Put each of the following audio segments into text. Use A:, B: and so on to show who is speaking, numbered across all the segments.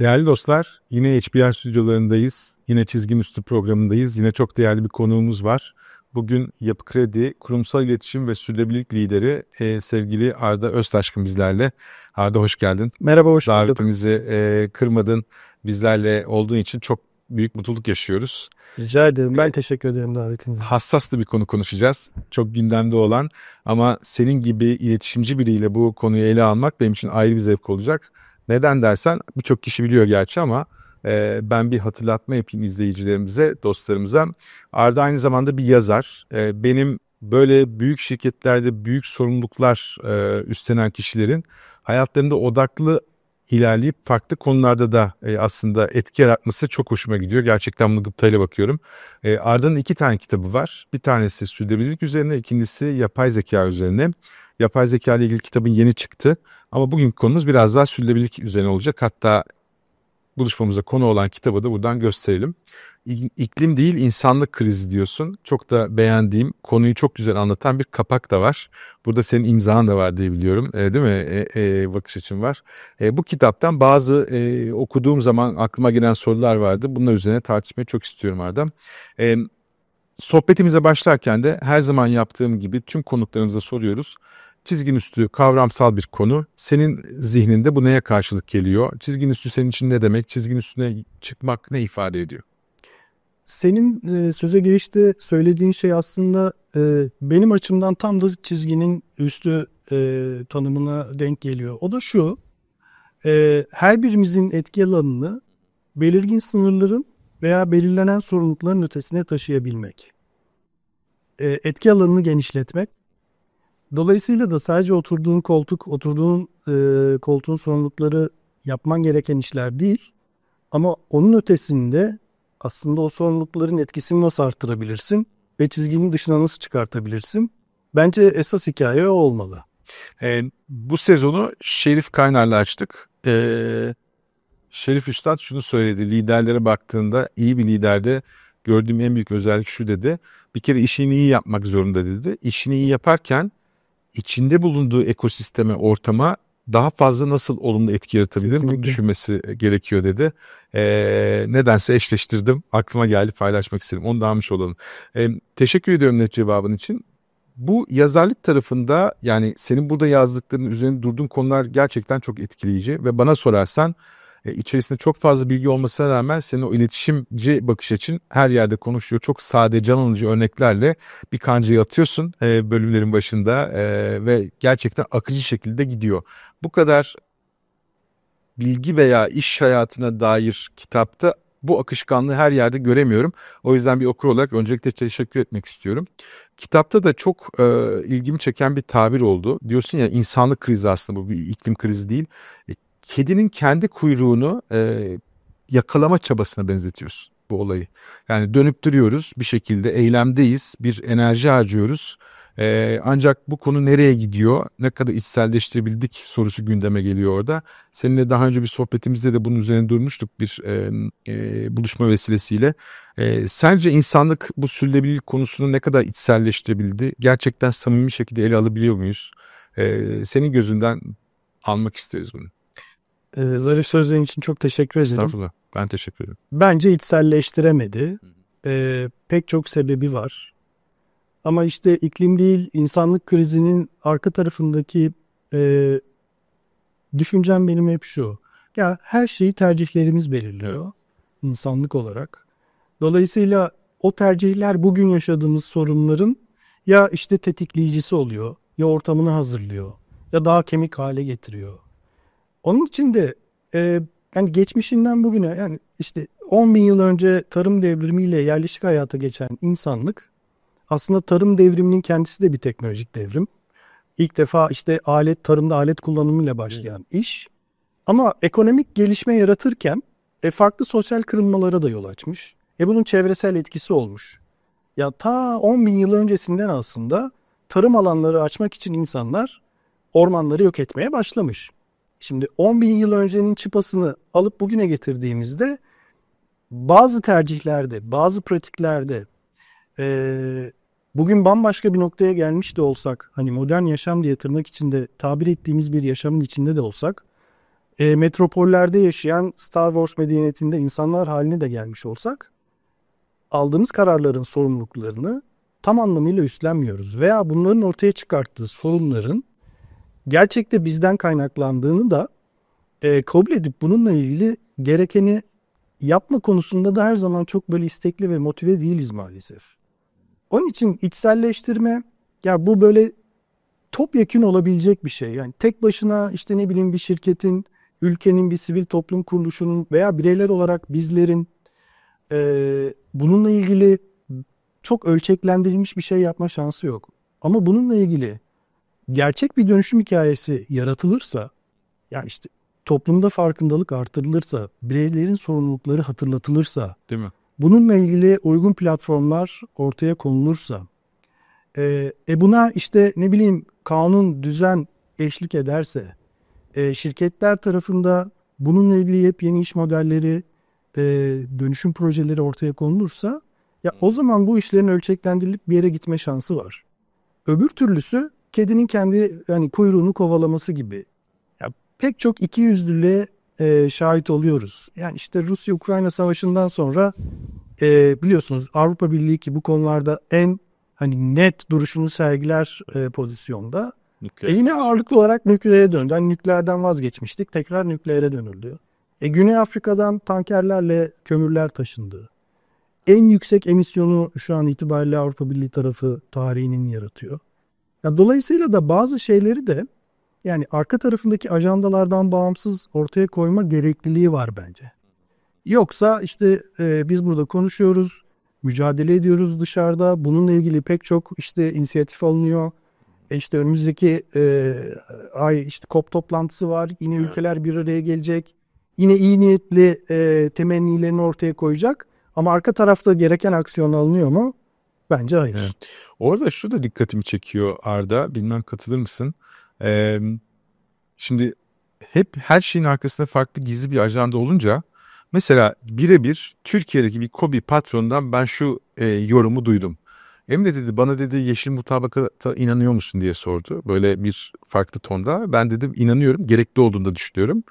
A: Değerli dostlar, yine HBR stüdyolarındayız, yine çizgin üstü programındayız, yine çok değerli bir konuğumuz var. Bugün Yapı Kredi Kurumsal İletişim ve Sürdürülebilirlik Lideri e, sevgili Arda Öztaşkın bizlerle. Arda hoş geldin. Merhaba, hoş bulduk. Davetimizi e, kırmadın, bizlerle olduğun için çok büyük mutluluk yaşıyoruz.
B: Rica ederim. Ben e, teşekkür ederim davetinize.
A: Hassas da bir konu konuşacağız. Çok gündemde olan ama senin gibi iletişimci biriyle bu konuyu ele almak benim için ayrı bir zevk olacak. Neden dersen birçok kişi biliyor gerçi ama e, ben bir hatırlatma yapayım izleyicilerimize, dostlarımıza. Arda aynı zamanda bir yazar. E, benim böyle büyük şirketlerde büyük sorumluluklar e, üstlenen kişilerin hayatlarında odaklı ilerleyip farklı konularda da e, aslında etki yaratması çok hoşuma gidiyor. Gerçekten bunu gıptayla bakıyorum. E, Arda'nın iki tane kitabı var. Bir tanesi sürdürülebilirlik üzerine, ikincisi yapay zeka üzerine. Yapay zeka ile ilgili kitabın yeni çıktı. Ama bugünkü konumuz biraz daha sürdürülebilirlik üzerine olacak. Hatta buluşmamıza konu olan kitabı da buradan gösterelim iklim değil insanlık krizi diyorsun. Çok da beğendiğim konuyu çok güzel anlatan bir kapak da var. Burada senin imzan da var diye biliyorum e, değil mi? E, e, bakış açım var. E, bu kitaptan bazı e, okuduğum zaman aklıma gelen sorular vardı. Bunlar üzerine tartışmayı çok istiyorum Arda. E, sohbetimize başlarken de her zaman yaptığım gibi tüm konuklarımıza soruyoruz çizgin üstü kavramsal bir konu. Senin zihninde bu neye karşılık geliyor? Çizgin üstü senin için ne demek? Çizgin üstüne çıkmak ne ifade ediyor?
B: senin e, söze girişte söylediğin şey aslında e, benim açımdan tam da çizginin üstü e, tanımına denk geliyor. O da şu, e, her birimizin etki alanını belirgin sınırların veya belirlenen sorumlulukların ötesine taşıyabilmek. E, etki alanını genişletmek. Dolayısıyla da sadece oturduğun koltuk, oturduğun e, koltuğun sorumlulukları yapman gereken işler değil. Ama onun ötesinde aslında o sorumlulukların etkisini nasıl artırabilirsin ve çizginin dışına nasıl çıkartabilirsin? Bence esas
A: hikaye o olmalı. E, bu sezonu Şerif Kaynar'la açtık. E, Şerif Üstad şunu söyledi. Liderlere baktığında iyi bir liderde gördüğüm en büyük özellik şu dedi. Bir kere işini iyi yapmak zorunda dedi. İşini iyi yaparken içinde bulunduğu ekosisteme, ortama daha fazla nasıl olumlu etki yaratabilirim bunu düşünmesi e, gerekiyor dedi. E, nedense eşleştirdim. Aklıma geldi paylaşmak istedim. Onu da almış olalım. E, teşekkür ediyorum net cevabın için. Bu yazarlık tarafında yani senin burada yazdıklarının üzerine durduğun konular gerçekten çok etkileyici ve bana sorarsan e, içerisinde çok fazla bilgi olmasına rağmen senin o iletişimci bakış açın her yerde konuşuyor. Çok sade can alıcı örneklerle bir kancayı atıyorsun e, bölümlerin başında e, ve gerçekten akıcı şekilde gidiyor. Bu kadar bilgi veya iş hayatına dair kitapta bu akışkanlığı her yerde göremiyorum. O yüzden bir okur olarak öncelikle teşekkür etmek istiyorum. Kitapta da çok e, ilgimi çeken bir tabir oldu. Diyorsun ya insanlık krizi aslında bu bir iklim krizi değil. E, kedinin kendi kuyruğunu e, yakalama çabasına benzetiyorsun bu olayı. Yani dönüp duruyoruz bir şekilde eylemdeyiz bir enerji harcıyoruz. Ee, ancak bu konu nereye gidiyor, ne kadar içselleştirebildik sorusu gündeme geliyor orada. Seninle daha önce bir sohbetimizde de bunun üzerine durmuştuk bir e, e, buluşma vesilesiyle. E, sence insanlık bu sürdürülebilirlik konusunu ne kadar içselleştirebildi? Gerçekten samimi şekilde ele alabiliyor muyuz? E, senin gözünden almak isteriz bunu.
B: E, zarif sözlerin için çok teşekkür ederim. Estağfurullah. Ben teşekkür ederim. Bence içselleştiremedi. E, pek çok sebebi var. Ama işte iklim değil, insanlık krizinin arka tarafındaki e, düşüncem benim hep şu. Ya her şeyi tercihlerimiz belirliyor insanlık olarak. Dolayısıyla o tercihler bugün yaşadığımız sorunların ya işte tetikleyicisi oluyor, ya ortamını hazırlıyor, ya daha kemik hale getiriyor. Onun için de e, yani geçmişinden bugüne yani işte 10 bin yıl önce tarım devrimiyle yerleşik hayata geçen insanlık aslında tarım devriminin kendisi de bir teknolojik devrim. İlk defa işte alet tarımda alet kullanımıyla başlayan evet. iş. Ama ekonomik gelişme yaratırken e, farklı sosyal kırılmalara da yol açmış. E bunun çevresel etkisi olmuş. Ya ta 10 bin yıl öncesinden aslında tarım alanları açmak için insanlar ormanları yok etmeye başlamış. Şimdi 10 bin yıl öncenin çıpasını alıp bugüne getirdiğimizde bazı tercihlerde, bazı pratiklerde e, bugün bambaşka bir noktaya gelmiş de olsak, hani modern yaşam diye tırnak içinde tabir ettiğimiz bir yaşamın içinde de olsak, e, metropollerde yaşayan Star Wars medeniyetinde insanlar haline de gelmiş olsak, aldığımız kararların sorumluluklarını tam anlamıyla üstlenmiyoruz veya bunların ortaya çıkarttığı sorunların gerçekte bizden kaynaklandığını da e, kabul edip bununla ilgili gerekeni yapma konusunda da her zaman çok böyle istekli ve motive değiliz maalesef. Onun için içselleştirme ya bu böyle topyekün olabilecek bir şey. Yani tek başına işte ne bileyim bir şirketin, ülkenin, bir sivil toplum kuruluşunun veya bireyler olarak bizlerin e, bununla ilgili çok ölçeklendirilmiş bir şey yapma şansı yok. Ama bununla ilgili gerçek bir dönüşüm hikayesi yaratılırsa yani işte toplumda farkındalık artırılırsa, bireylerin sorumlulukları hatırlatılırsa, değil mi? Bununla ilgili uygun platformlar ortaya konulursa, e, e buna işte ne bileyim kanun, düzen eşlik ederse, e, şirketler tarafında bununla ilgili yepyeni iş modelleri, e, dönüşüm projeleri ortaya konulursa, ya o zaman bu işlerin ölçeklendirilip bir yere gitme şansı var. Öbür türlüsü kedinin kendi yani kuyruğunu kovalaması gibi. Ya pek çok iki yüzlülüğe e, şahit oluyoruz. Yani işte Rusya-Ukrayna savaşından sonra e, biliyorsunuz Avrupa Birliği ki bu konularda en hani net duruşunu sergiler e, pozisyonda. Nükleer. E yine ağırlıklı olarak nükleere döndü. Hani nükleerden vazgeçmiştik. Tekrar nükleere dönüldü. E Güney Afrika'dan tankerlerle kömürler taşındı. En yüksek emisyonu şu an itibariyle Avrupa Birliği tarafı tarihinin yaratıyor. Yani dolayısıyla da bazı şeyleri de yani arka tarafındaki ajandalardan bağımsız ortaya koyma gerekliliği var bence. Yoksa işte e, biz burada konuşuyoruz, mücadele ediyoruz dışarıda. Bununla ilgili pek çok işte inisiyatif alınıyor. E işte önümüzdeki e, ay işte COP toplantısı var. Yine evet. ülkeler bir araya gelecek. Yine iyi niyetli e, temennilerini ortaya koyacak. Ama arka tarafta gereken aksiyon alınıyor mu?
A: Bence hayır. Evet. Orada şu da dikkatimi çekiyor Arda. Bilmem katılır mısın? Ee, şimdi hep her şeyin arkasında farklı gizli bir ajanda olunca mesela birebir Türkiye'deki bir kobi patronundan ben şu e, yorumu duydum. Emre dedi bana dedi yeşil mutabakata inanıyor musun diye sordu. Böyle bir farklı tonda. Ben dedim inanıyorum gerekli olduğunda düşünüyorum.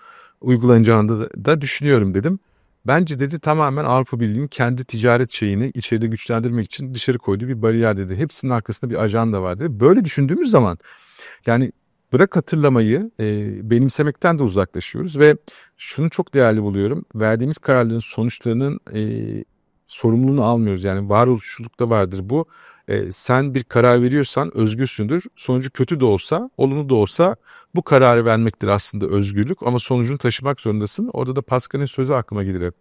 A: Uygulanacağını da düşünüyorum dedim. Bence dedi tamamen Avrupa Birliği'nin kendi ticaret şeyini içeride güçlendirmek için dışarı koyduğu bir bariyer dedi. Hepsinin arkasında bir ajanda var dedi. Böyle düşündüğümüz zaman yani bırak hatırlamayı e, benimsemekten de uzaklaşıyoruz ve şunu çok değerli buluyorum. Verdiğimiz kararların sonuçlarının e, sorumluluğunu almıyoruz. Yani varoluşçulukta vardır bu. E, sen bir karar veriyorsan özgürsündür. Sonucu kötü de olsa, olumlu da olsa bu kararı vermektir aslında özgürlük. Ama sonucunu taşımak zorundasın. Orada da Pascal'in sözü aklıma gelir.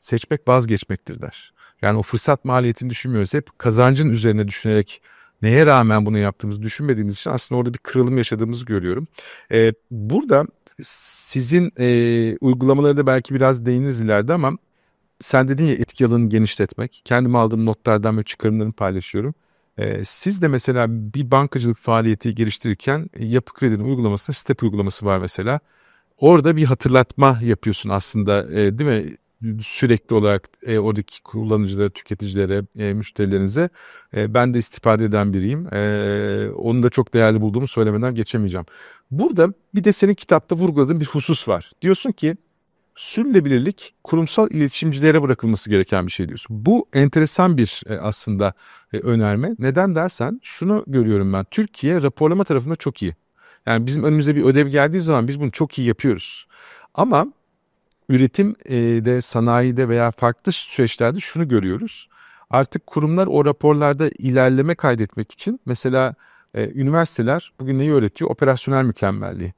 A: Seçmek vazgeçmektir der. Yani o fırsat maliyetini düşünmüyoruz. Hep kazancın üzerine düşünerek neye rağmen bunu yaptığımızı düşünmediğimiz için aslında orada bir kırılım yaşadığımızı görüyorum. E, burada sizin e, uygulamaları da belki biraz değiniriz ileride ama sen dedin ya etki alanını genişletmek. Kendim aldığım notlardan ve çıkarımlarını paylaşıyorum. Ee, siz de mesela bir bankacılık faaliyeti geliştirirken e, yapı kredinin uygulaması, step uygulaması var mesela. Orada bir hatırlatma yapıyorsun aslında e, değil mi? Sürekli olarak e, oradaki kullanıcılara, tüketicilere, e, müşterilerinize. E, ben de istifade eden biriyim. E, onu da çok değerli bulduğumu söylemeden geçemeyeceğim. Burada bir de senin kitapta vurguladığın bir husus var. Diyorsun ki sürdürülebilirlik kurumsal iletişimcilere bırakılması gereken bir şey diyorsun. Bu enteresan bir e, aslında e, önerme. Neden dersen şunu görüyorum ben. Türkiye raporlama tarafında çok iyi. Yani bizim önümüze bir ödev geldiği zaman biz bunu çok iyi yapıyoruz. Ama üretimde, e, sanayide veya farklı süreçlerde şunu görüyoruz. Artık kurumlar o raporlarda ilerleme kaydetmek için mesela üniversiteler bugün neyi öğretiyor? Operasyonel mükemmelliği.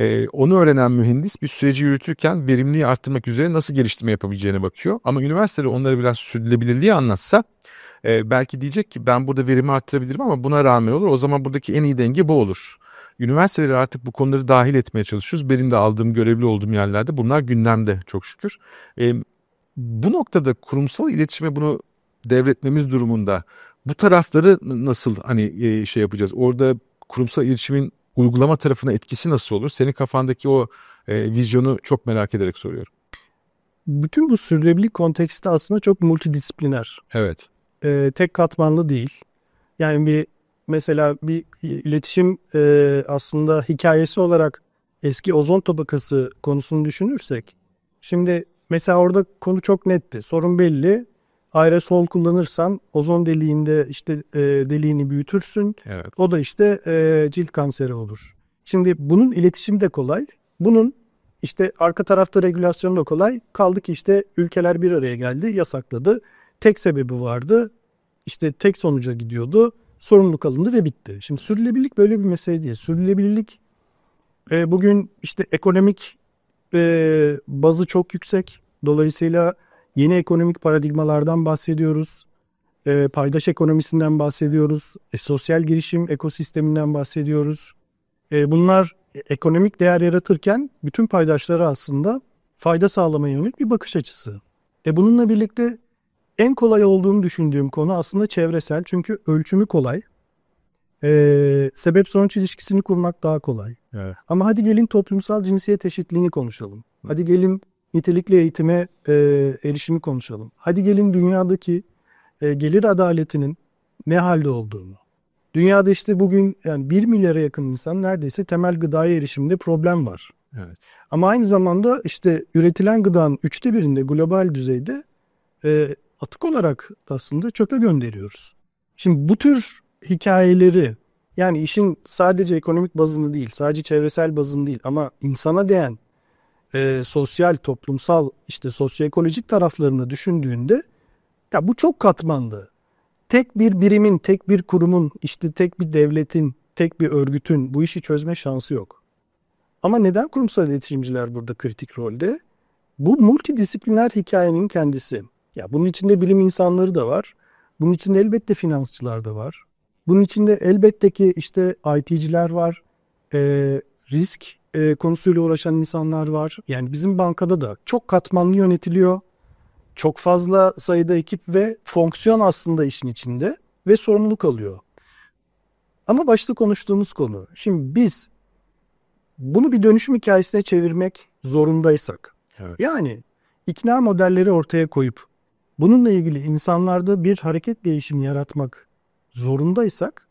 A: E, onu öğrenen mühendis bir süreci yürütürken verimliliği arttırmak üzere nasıl geliştirme yapabileceğine bakıyor. Ama üniversitede onlara biraz sürdürülebilirliği anlatsa e, belki diyecek ki ben burada verimi arttırabilirim ama buna rağmen olur. O zaman buradaki en iyi denge bu olur. Üniversiteler artık bu konuları dahil etmeye çalışıyoruz. Benim de aldığım görevli olduğum yerlerde bunlar gündemde çok şükür. E, bu noktada kurumsal iletişime bunu devretmemiz durumunda bu tarafları nasıl hani e, şey yapacağız? Orada kurumsal iletişimin uygulama tarafına etkisi nasıl olur? Senin kafandaki o e, vizyonu çok merak ederek soruyorum.
B: Bütün bu sürdürülebilirlik konteksti aslında çok multidisipliner. Evet. E, tek katmanlı değil. Yani bir mesela bir iletişim e, aslında hikayesi olarak eski ozon tabakası konusunu düşünürsek şimdi mesela orada konu çok netti. Sorun belli aerosol kullanırsan ozon deliğinde işte e, deliğini büyütürsün. Evet. O da işte e, cilt kanseri olur. Şimdi bunun iletişimi de kolay. Bunun işte arka tarafta regülasyonu da kolay. Kaldı ki işte ülkeler bir araya geldi, yasakladı. Tek sebebi vardı. İşte tek sonuca gidiyordu. Sorumluluk alındı ve bitti. Şimdi sürdürülebilirlik böyle bir mesele değil. Sürdürülebilirlik e, bugün işte ekonomik e, bazı çok yüksek. Dolayısıyla Yeni ekonomik paradigmalardan bahsediyoruz. E, paydaş ekonomisinden bahsediyoruz. E, sosyal girişim ekosisteminden bahsediyoruz. E, bunlar e, ekonomik değer yaratırken bütün paydaşlara aslında fayda sağlamaya yönelik bir bakış açısı. E, bununla birlikte en kolay olduğunu düşündüğüm konu aslında çevresel. Çünkü ölçümü kolay. E, sebep sonuç ilişkisini kurmak daha kolay. Evet. Ama hadi gelin toplumsal cinsiyet eşitliğini konuşalım. Hadi gelin nitelikli eğitime e, erişimi konuşalım. Hadi gelin dünyadaki e, gelir adaletinin ne halde olduğunu. Dünyada işte bugün yani 1 milyara yakın insan neredeyse temel gıdaya erişimde problem var. Evet. Ama aynı zamanda işte üretilen gıdanın üçte birinde global düzeyde e, atık olarak aslında çöpe gönderiyoruz. Şimdi bu tür hikayeleri yani işin sadece ekonomik bazını değil, sadece çevresel bazını değil ama insana değen e, sosyal, toplumsal, işte sosyoekolojik taraflarını düşündüğünde ya bu çok katmanlı. Tek bir birimin, tek bir kurumun, işte tek bir devletin, tek bir örgütün bu işi çözme şansı yok. Ama neden kurumsal iletişimciler burada kritik rolde? Bu multidisipliner hikayenin kendisi. Ya bunun içinde bilim insanları da var. Bunun içinde elbette finansçılar da var. Bunun içinde elbette ki işte IT'ciler var. E, risk e, konusuyla uğraşan insanlar var. Yani bizim bankada da çok katmanlı yönetiliyor. Çok fazla sayıda ekip ve fonksiyon aslında işin içinde ve sorumluluk alıyor. Ama başta konuştuğumuz konu. Şimdi biz bunu bir dönüşüm hikayesine çevirmek zorundaysak. Evet. Yani ikna modelleri ortaya koyup bununla ilgili insanlarda bir hareket değişimi yaratmak zorundaysak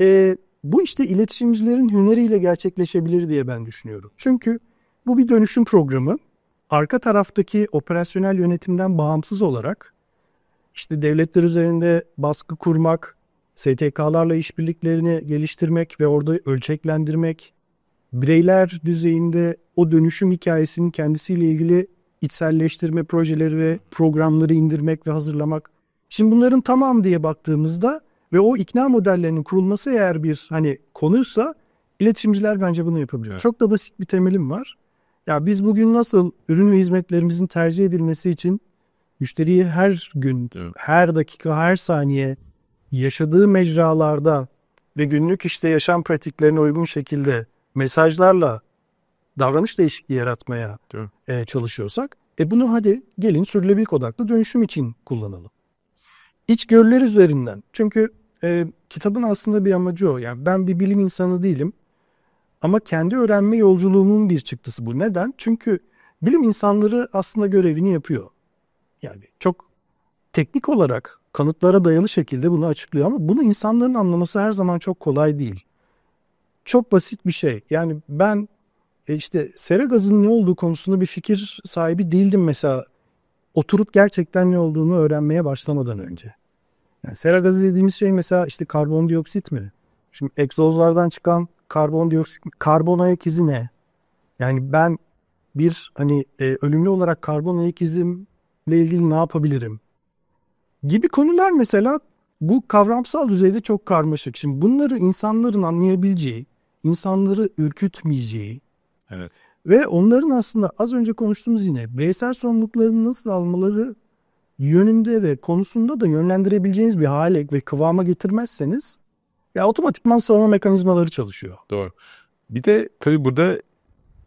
B: e, bu işte iletişimcilerin hüneriyle gerçekleşebilir diye ben düşünüyorum. Çünkü bu bir dönüşüm programı. Arka taraftaki operasyonel yönetimden bağımsız olarak işte devletler üzerinde baskı kurmak, STK'larla işbirliklerini geliştirmek ve orada ölçeklendirmek, bireyler düzeyinde o dönüşüm hikayesinin kendisiyle ilgili içselleştirme projeleri ve programları indirmek ve hazırlamak. Şimdi bunların tamam diye baktığımızda ve o ikna modellerinin kurulması eğer bir hani konuysa iletişimciler bence bunu yapabiliyor. Evet. Çok da basit bir temelim var. Ya biz bugün nasıl ürün ve hizmetlerimizin tercih edilmesi için müşteriyi her gün, evet. her dakika, her saniye yaşadığı mecralarda ve günlük işte yaşam pratiklerine uygun şekilde mesajlarla davranış değişikliği yaratmaya e, çalışıyorsak e bunu hadi gelin sürdürülebilirlik odaklı dönüşüm için kullanalım. İç İçgörüler üzerinden. Çünkü e, kitabın aslında bir amacı o. Yani ben bir bilim insanı değilim ama kendi öğrenme yolculuğumun bir çıktısı bu. Neden? Çünkü bilim insanları aslında görevini yapıyor. Yani çok teknik olarak kanıtlara dayalı şekilde bunu açıklıyor ama bunu insanların anlaması her zaman çok kolay değil. Çok basit bir şey. Yani ben e, işte sera gazının ne olduğu konusunda bir fikir sahibi değildim mesela. Oturup gerçekten ne olduğunu öğrenmeye başlamadan önce. Yani sera gazı dediğimiz şey mesela işte karbondioksit mi? Şimdi egzozlardan çıkan karbondioksit, karbon ayak izi ne? Yani ben bir hani e, ölümlü olarak karbon ayak izimle ilgili ne yapabilirim? Gibi konular mesela bu kavramsal düzeyde çok karmaşık. Şimdi bunları insanların anlayabileceği, insanları ürkütmeyeceği evet. ve onların aslında az önce konuştuğumuz yine bireysel sorumluluklarını nasıl almaları yönünde ve konusunda da yönlendirebileceğiniz bir hale ve kıvama getirmezseniz ya otomatikman savunma mekanizmaları çalışıyor.
A: Doğru. Bir de tabii burada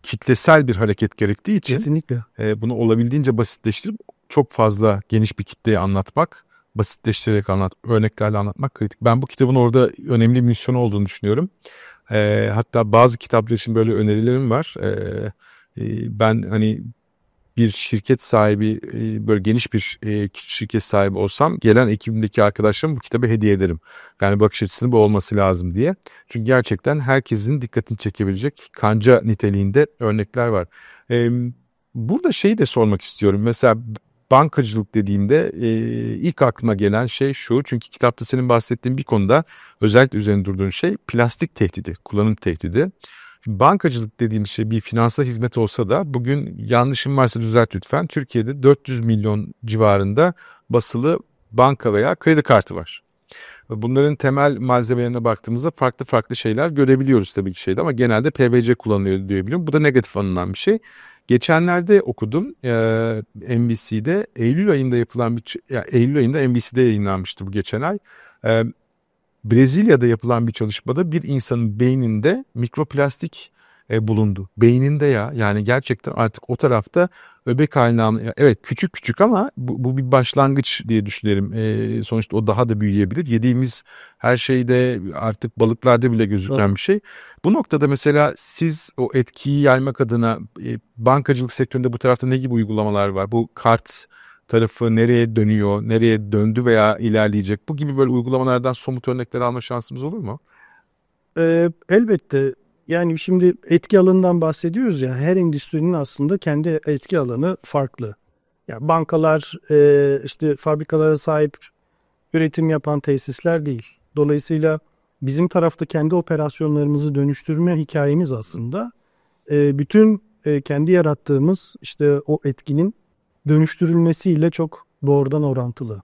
A: kitlesel bir hareket gerektiği için Kesinlikle. E, bunu olabildiğince basitleştirip çok fazla geniş bir kitleye anlatmak, basitleştirerek anlat, örneklerle anlatmak kritik. Ben bu kitabın orada önemli bir misyonu olduğunu düşünüyorum. E, hatta bazı kitaplar için böyle önerilerim var. E, e ben hani bir şirket sahibi e, böyle geniş bir e, şirket sahibi olsam gelen ekibimdeki arkadaşlarım bu kitabı hediye ederim. Yani bakış açısının bu olması lazım diye. Çünkü gerçekten herkesin dikkatini çekebilecek kanca niteliğinde örnekler var. Burada şeyi de sormak istiyorum. Mesela bankacılık dediğimde e, ilk aklıma gelen şey şu. Çünkü kitapta senin bahsettiğin bir konuda özellikle üzerine durduğun şey plastik tehdidi, kullanım tehdidi. Bankacılık dediğimiz şey bir finansal hizmet olsa da bugün yanlışım varsa düzelt lütfen. Türkiye'de 400 milyon civarında basılı banka veya kredi kartı var. Bunların temel malzemelerine baktığımızda farklı farklı şeyler görebiliyoruz tabii ki şeyde ama genelde PVC kullanılıyor diyebilirim. Bu da negatif anılan bir şey. Geçenlerde okudum e, ee, NBC'de Eylül ayında yapılan bir yani Eylül ayında NBC'de yayınlanmıştı bu geçen ay. E, Brezilya'da yapılan bir çalışmada bir insanın beyninde mikroplastik e, bulundu. Beyninde ya yani gerçekten artık o tarafta öbek haline evet küçük küçük ama bu, bu bir başlangıç diye düşünelim. E, sonuçta o daha da büyüyebilir. Yediğimiz her şeyde artık balıklarda bile gözüken evet. bir şey. Bu noktada mesela siz o etkiyi yaymak adına e, bankacılık sektöründe bu tarafta ne gibi uygulamalar var? Bu kart tarafı nereye dönüyor, nereye döndü veya ilerleyecek? Bu gibi böyle uygulamalardan somut örnekler alma şansımız olur mu? Ee,
B: elbette. Yani şimdi etki alanından bahsediyoruz ya her endüstrinin aslında kendi etki alanı farklı. Yani bankalar e, işte fabrikalara sahip üretim yapan tesisler değil. Dolayısıyla bizim tarafta kendi operasyonlarımızı dönüştürme hikayemiz aslında e, bütün e, kendi yarattığımız işte o etkinin dönüştürülmesiyle çok doğrudan orantılı.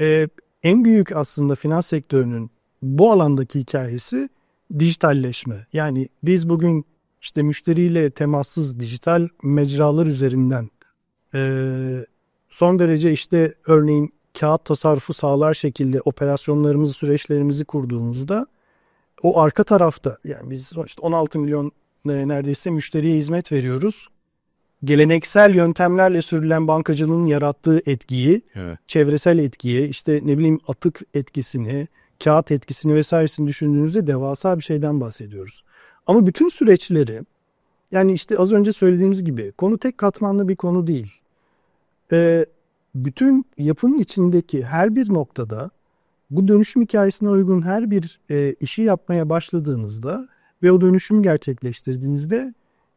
B: Ee, en büyük aslında finans sektörünün bu alandaki hikayesi dijitalleşme. Yani biz bugün işte müşteriyle temassız dijital mecralar üzerinden e, son derece işte örneğin kağıt tasarrufu sağlar şekilde operasyonlarımızı, süreçlerimizi kurduğumuzda o arka tarafta yani biz işte 16 milyon e, neredeyse müşteriye hizmet veriyoruz geleneksel yöntemlerle sürülen bankacılığın yarattığı etkiyi, evet. çevresel etkiyi, işte ne bileyim atık etkisini, kağıt etkisini vesairesini düşündüğünüzde devasa bir şeyden bahsediyoruz. Ama bütün süreçleri yani işte az önce söylediğimiz gibi konu tek katmanlı bir konu değil. Ee, bütün yapının içindeki her bir noktada bu dönüşüm hikayesine uygun her bir e, işi yapmaya başladığınızda ve o dönüşümü gerçekleştirdiğinizde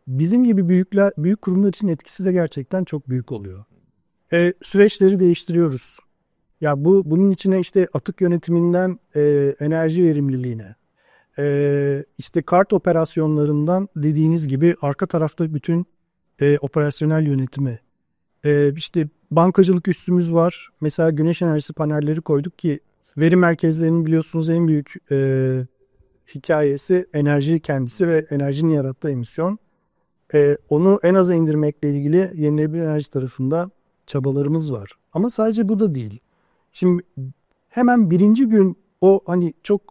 B: bizim gibi büyükler, büyük kurumlar için etkisi de gerçekten çok büyük oluyor. E, süreçleri değiştiriyoruz. Ya bu bunun içine işte atık yönetiminden e, enerji verimliliğine, e, işte kart operasyonlarından dediğiniz gibi arka tarafta bütün e, operasyonel yönetimi, e, işte bankacılık üstümüz var. Mesela güneş enerjisi panelleri koyduk ki veri merkezlerinin biliyorsunuz en büyük e, hikayesi enerji kendisi ve enerjinin yarattığı emisyon e, onu en aza indirmekle ilgili yenilenebilir enerji tarafında çabalarımız var. Ama sadece bu da değil. Şimdi hemen birinci gün o hani çok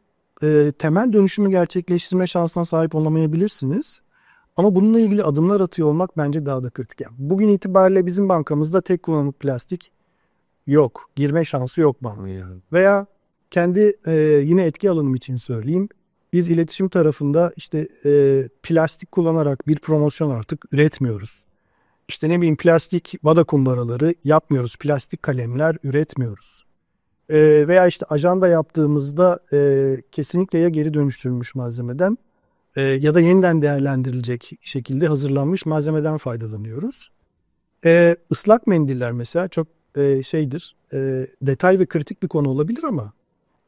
B: e, temel dönüşümü gerçekleştirme şansına sahip olamayabilirsiniz. Ama bununla ilgili adımlar atıyor olmak bence daha da kritik. Yani bugün itibariyle bizim bankamızda tek kullanımlık plastik yok. Girme şansı yok bankaya. Veya kendi e, yine etki alanım için söyleyeyim. Biz iletişim tarafında işte e, plastik kullanarak bir promosyon artık üretmiyoruz. İşte ne bileyim plastik vada kumbaraları yapmıyoruz. Plastik kalemler üretmiyoruz. E, veya işte ajanda yaptığımızda e, kesinlikle ya geri dönüştürülmüş malzemeden e, ya da yeniden değerlendirilecek şekilde hazırlanmış malzemeden faydalanıyoruz. E, ıslak mendiller mesela çok e, şeydir, e, detay ve kritik bir konu olabilir ama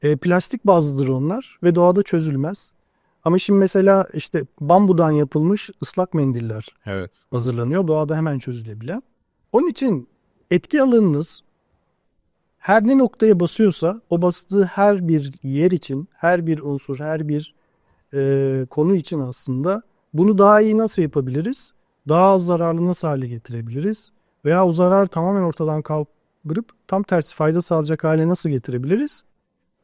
B: e, plastik bazlıdır onlar ve doğada çözülmez. Ama şimdi mesela işte bambudan yapılmış ıslak mendiller evet. hazırlanıyor. Doğada hemen çözülebilen. Onun için etki alanınız her ne noktaya basıyorsa o bastığı her bir yer için, her bir unsur, her bir e, konu için aslında bunu daha iyi nasıl yapabiliriz? Daha az zararlı nasıl hale getirebiliriz? Veya o zarar tamamen ortadan kaldırıp tam tersi fayda sağlayacak hale nasıl getirebiliriz?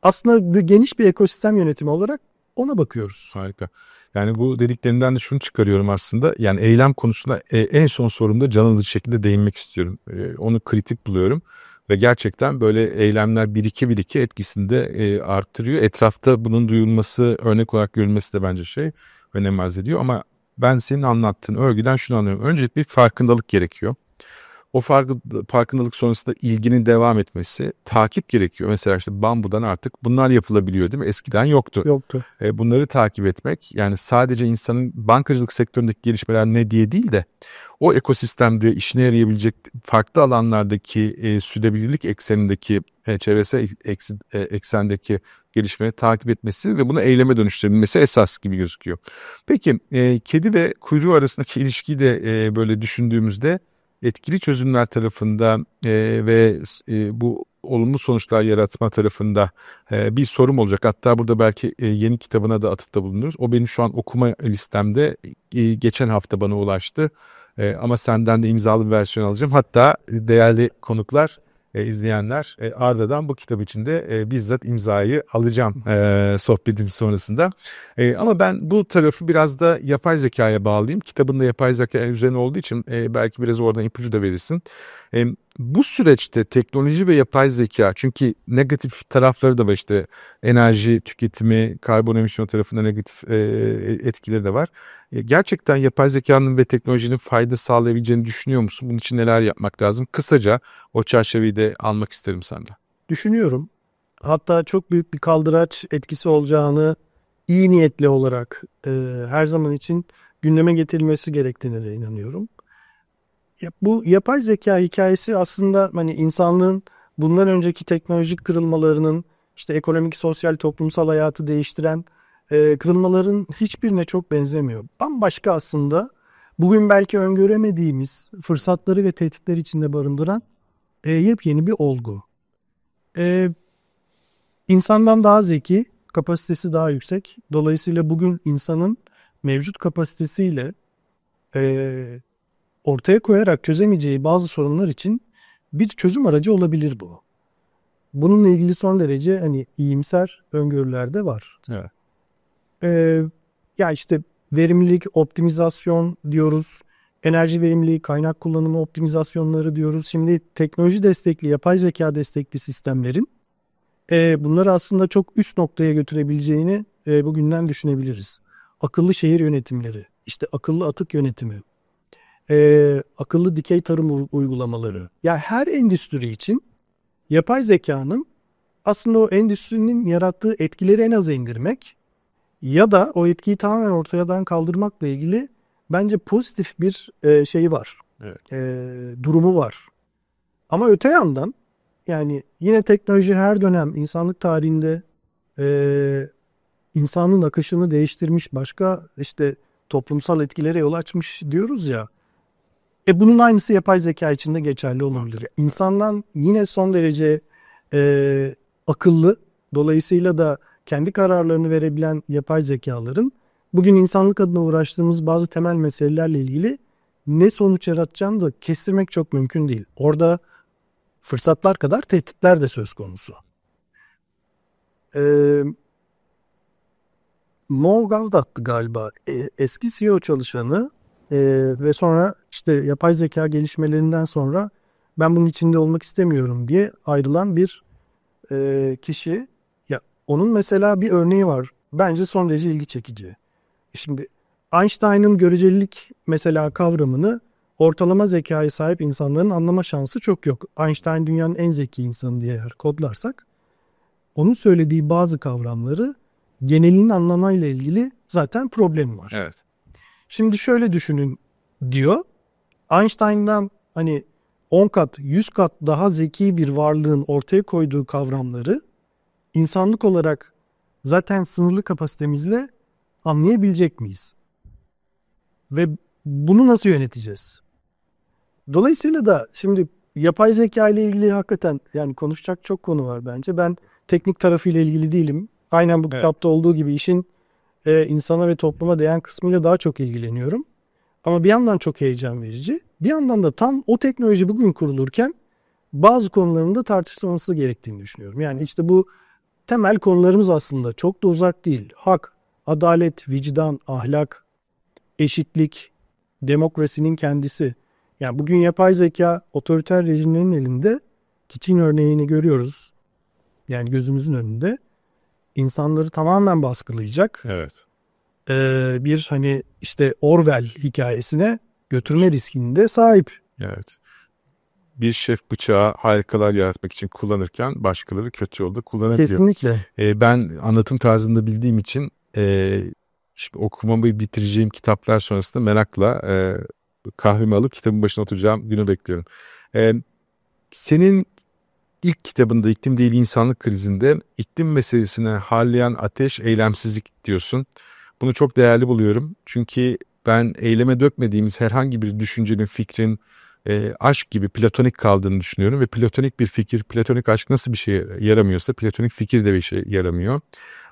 B: aslında geniş bir ekosistem yönetimi olarak ona
A: bakıyoruz. Harika. Yani bu dediklerinden de şunu çıkarıyorum aslında. Yani eylem konusunda e, en son sorumda can alıcı şekilde değinmek istiyorum. E, onu kritik buluyorum. Ve gerçekten böyle eylemler bir iki bir iki etkisini de e, arttırıyor. Etrafta bunun duyulması, örnek olarak görülmesi de bence şey önem arz ediyor. Ama ben senin anlattığın örgüden şunu anlıyorum. Önce bir farkındalık gerekiyor. O farkı, farkındalık sonrasında ilginin devam etmesi, takip gerekiyor. Mesela işte bambudan artık bunlar yapılabiliyor değil mi? Eskiden yoktu. Yoktu. E, bunları takip etmek yani sadece insanın bankacılık sektöründeki gelişmeler ne diye değil de o ekosistemde işine yarayabilecek farklı alanlardaki e, sürdürülebilirlik eksenindeki e, çevresel eks, e, eksendeki gelişmeyi takip etmesi ve bunu eyleme dönüştürülmesi esas gibi gözüküyor. Peki e, kedi ve kuyruğu arasındaki ilişkiyi de e, böyle düşündüğümüzde etkili çözümler tarafında e, ve e, bu olumlu sonuçlar yaratma tarafında e, bir sorum olacak. Hatta burada belki e, yeni kitabına da atıfta bulunuruz. O benim şu an okuma listemde e, geçen hafta bana ulaştı. E, ama senden de imzalı bir versiyon alacağım. Hatta değerli konuklar e, izleyenler e, Arda'dan bu kitap içinde e, bizzat imzayı alacağım e, sohbetim sonrasında. E, ama ben bu tarafı biraz da yapay zekaya bağlayayım. Kitabın da yapay zeka üzerine olduğu için e, belki biraz oradan ipucu da verirsin. E, bu süreçte teknoloji ve yapay zeka çünkü negatif tarafları da var işte enerji tüketimi, karbon emisyon tarafında negatif e, e, etkileri de var. E, gerçekten yapay zekanın ve teknolojinin fayda sağlayabileceğini düşünüyor musun? Bunun için neler yapmak lazım? Kısaca o çerçeveyi de almak isterim senden.
B: Düşünüyorum. Hatta çok büyük bir kaldıraç etkisi olacağını iyi niyetli olarak e, her zaman için gündeme getirilmesi gerektiğine de inanıyorum bu yapay zeka hikayesi aslında hani insanlığın bundan önceki teknolojik kırılmalarının işte ekonomik, sosyal, toplumsal hayatı değiştiren e, kırılmaların hiçbirine çok benzemiyor. Bambaşka aslında bugün belki öngöremediğimiz fırsatları ve tehditler içinde barındıran e, yepyeni bir olgu. E, insandan daha zeki, kapasitesi daha yüksek. Dolayısıyla bugün insanın mevcut kapasitesiyle e, ortaya koyarak çözemeyeceği bazı sorunlar için bir çözüm aracı olabilir bu. Bununla ilgili son derece hani iyimser öngörüler de var. Evet. Ee, ya işte verimlilik, optimizasyon diyoruz. Enerji verimliliği, kaynak kullanımı optimizasyonları diyoruz. Şimdi teknoloji destekli, yapay zeka destekli sistemlerin e, bunları aslında çok üst noktaya götürebileceğini e, bugünden düşünebiliriz. Akıllı şehir yönetimleri, işte akıllı atık yönetimi, e, akıllı dikey tarım uygulamaları. Yani her endüstri için yapay zekanın aslında o endüstrinin yarattığı etkileri en az indirmek ya da o etkiyi tamamen ortadan kaldırmakla ilgili bence pozitif bir e, şeyi var. Evet. E, durumu var. Ama öte yandan yani yine teknoloji her dönem insanlık tarihinde e, insanın akışını değiştirmiş başka işte toplumsal etkilere yol açmış diyoruz ya. E bunun aynısı yapay zeka için de geçerli olabilir. İnsandan yine son derece e, akıllı, dolayısıyla da kendi kararlarını verebilen yapay zekaların bugün insanlık adına uğraştığımız bazı temel meselelerle ilgili ne sonuç yaratacağını da kestirmek çok mümkün değil. Orada fırsatlar kadar tehditler de söz konusu. Ee, Mo Gavdat'tı galiba e, eski CEO çalışanı e, ve sonra işte yapay zeka gelişmelerinden sonra ben bunun içinde olmak istemiyorum diye ayrılan bir e, kişi. Ya onun mesela bir örneği var. Bence son derece ilgi çekici. E şimdi Einstein'ın görecelilik mesela kavramını ortalama zekaya sahip insanların anlama şansı çok yok. Einstein dünyanın en zeki insanı diye eğer kodlarsak onun söylediği bazı kavramları genelinin anlamayla ilgili zaten problem var. Evet. Şimdi şöyle düşünün diyor. Einstein'dan hani 10 kat, 100 kat daha zeki bir varlığın ortaya koyduğu kavramları insanlık olarak zaten sınırlı kapasitemizle anlayabilecek miyiz? Ve bunu nasıl yöneteceğiz? Dolayısıyla da şimdi yapay zeka ile ilgili hakikaten yani konuşacak çok konu var bence. Ben teknik tarafıyla ilgili değilim. Aynen bu evet. kitapta olduğu gibi işin e, insana ve topluma değen kısmıyla daha çok ilgileniyorum. Ama bir yandan çok heyecan verici. Bir yandan da tam o teknoloji bugün kurulurken bazı konularında tartışılması gerektiğini düşünüyorum. Yani işte bu temel konularımız aslında çok da uzak değil. Hak, adalet, vicdan, ahlak, eşitlik, demokrasinin kendisi. Yani bugün yapay zeka otoriter rejimlerin elinde. Çin örneğini görüyoruz. Yani gözümüzün önünde insanları tamamen baskılayacak. Evet. Ee, bir hani işte Orwell hikayesine götürme riskini de sahip.
A: Evet. Bir şef bıçağı harikalar yaratmak için kullanırken başkaları kötü yolda kullanabiliyor. Kesinlikle. Ee, ben anlatım tarzında bildiğim için e, şimdi okumamı bitireceğim kitaplar sonrasında merakla e, kahvemi alıp kitabın başına oturacağım günü bekliyorum. E, senin ilk kitabında iklim değil insanlık krizinde iklim meselesine harlayan ateş eylemsizlik diyorsun. Bunu çok değerli buluyorum. Çünkü ben eyleme dökmediğimiz herhangi bir düşüncenin, fikrin, e, aşk gibi platonik kaldığını düşünüyorum. Ve platonik bir fikir, platonik aşk nasıl bir şey yaramıyorsa platonik fikir de bir şey yaramıyor.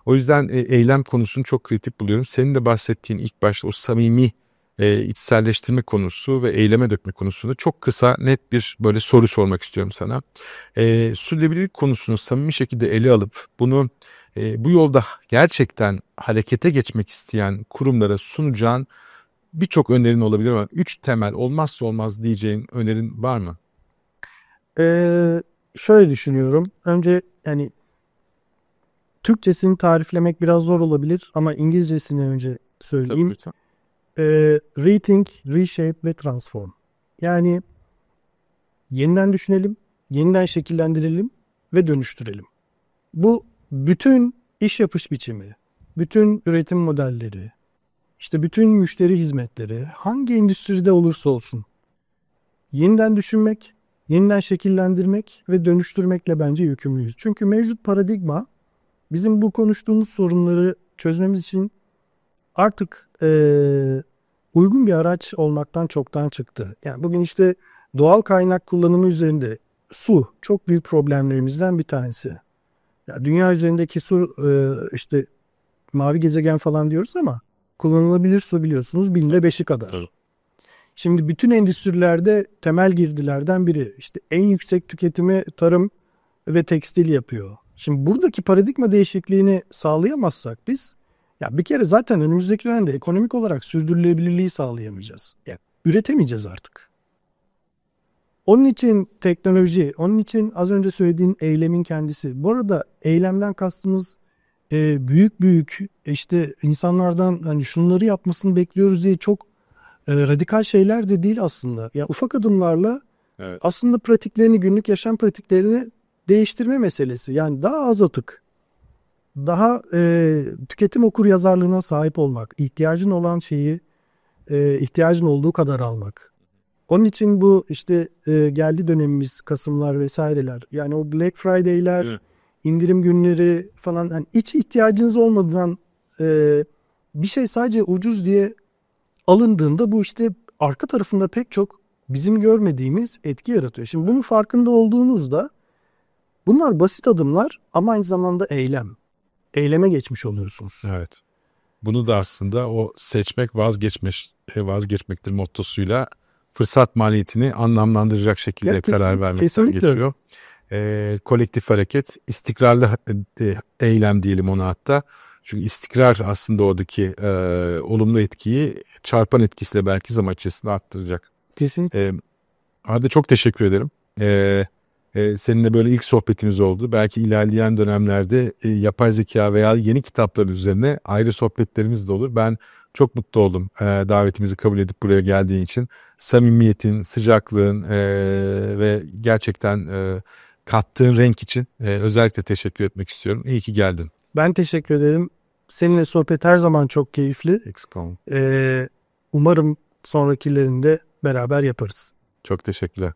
A: O yüzden e, eylem konusunu çok kritik buluyorum. Senin de bahsettiğin ilk başta o samimi e, içselleştirme konusu ve eyleme dökme konusunda çok kısa net bir böyle soru sormak istiyorum sana. E, sürdürülebilirlik konusunu samimi şekilde ele alıp bunu e, bu yolda gerçekten harekete geçmek isteyen kurumlara sunacağın birçok önerin olabilir ama üç temel olmazsa olmaz diyeceğin önerin var mı?
B: Ee, şöyle düşünüyorum. Önce yani Türkçesini tariflemek biraz zor olabilir ama İngilizcesini önce söyleyeyim. Tabii, lütfen e, ee, rethink, reshape ve transform. Yani yeniden düşünelim, yeniden şekillendirelim ve dönüştürelim. Bu bütün iş yapış biçimi, bütün üretim modelleri, işte bütün müşteri hizmetleri hangi endüstride olursa olsun yeniden düşünmek, yeniden şekillendirmek ve dönüştürmekle bence yükümlüyüz. Çünkü mevcut paradigma bizim bu konuştuğumuz sorunları çözmemiz için artık e, uygun bir araç olmaktan çoktan çıktı. Yani bugün işte doğal kaynak kullanımı üzerinde su çok büyük problemlerimizden bir tanesi. Ya dünya üzerindeki su e, işte mavi gezegen falan diyoruz ama kullanılabilir su biliyorsunuz binde beşi kadar. Şimdi bütün endüstrilerde temel girdilerden biri işte en yüksek tüketimi tarım ve tekstil yapıyor. Şimdi buradaki paradigma değişikliğini sağlayamazsak biz ya bir kere zaten önümüzdeki dönemde ekonomik olarak sürdürülebilirliği sağlayamayacağız. Yani üretemeyeceğiz artık. Onun için teknoloji, onun için az önce söylediğin eylemin kendisi. Bu arada eylemden kastımız e, büyük büyük e, işte insanlardan hani şunları yapmasını bekliyoruz diye çok e, radikal şeyler de değil aslında. Ya ufak adımlarla evet. aslında pratiklerini günlük yaşam pratiklerini değiştirme meselesi. Yani daha az atık, daha e, tüketim okur yazarlığına sahip olmak, ihtiyacın olan şeyi e, ihtiyacın olduğu kadar almak. Onun için bu işte e, geldi dönemimiz Kasımlar vesaireler. Yani o Black Friday'ler, evet. indirim günleri falan yani hiç ihtiyacınız olmadan e, bir şey sadece ucuz diye alındığında bu işte arka tarafında pek çok bizim görmediğimiz etki yaratıyor. Şimdi bunun farkında olduğunuzda bunlar basit adımlar ama aynı zamanda eylem
A: eyleme geçmiş oluyorsunuz. Evet. Bunu da aslında o seçmek vazgeçmek, e, vazgeçmektir mottosuyla fırsat maliyetini anlamlandıracak şekilde ya, karar kesin, vermekten geçiyor. E, kolektif hareket, istikrarlı e, eylem diyelim ona hatta. Çünkü istikrar aslında oradaki e, olumlu etkiyi çarpan etkisiyle belki zaman içerisinde arttıracak. Kesinlikle. E, Arda çok teşekkür ederim. E, e, seninle böyle ilk sohbetimiz oldu. Belki ilerleyen dönemlerde e, yapay zeka veya yeni kitapların üzerine ayrı sohbetlerimiz de olur. Ben çok mutlu oldum e, davetimizi kabul edip buraya geldiğin için. Samimiyetin, sıcaklığın e, ve gerçekten e, kattığın renk için e, özellikle teşekkür etmek istiyorum. İyi ki geldin.
B: Ben teşekkür ederim. Seninle sohbet her zaman çok keyifli. Eksik olun. E, umarım sonrakilerinde beraber yaparız.
A: Çok teşekkürler.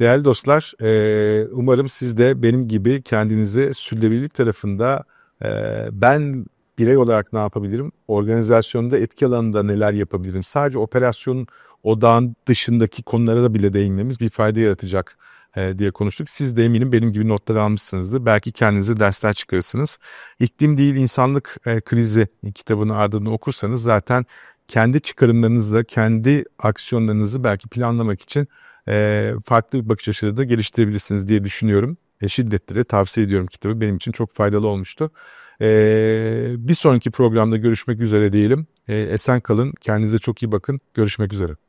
A: Değerli dostlar, e, umarım siz de benim gibi kendinizi sürdürülebilirlik tarafında e, ben birey olarak ne yapabilirim? Organizasyonda etki alanında neler yapabilirim? Sadece operasyon odağın dışındaki konulara da bile değinmemiz bir fayda yaratacak e, diye konuştuk. Siz de eminim benim gibi notlar almışsınızdır. Belki kendinize dersler çıkarırsınız. İklim değil insanlık krizi kitabını ardından okursanız zaten kendi çıkarımlarınızla kendi aksiyonlarınızı belki planlamak için e, farklı bir bakış açısı da geliştirebilirsiniz diye düşünüyorum. E, şiddetle de tavsiye ediyorum kitabı. Benim için çok faydalı olmuştu. E, bir sonraki programda görüşmek üzere diyelim. E, esen kalın, kendinize çok iyi bakın. Görüşmek üzere.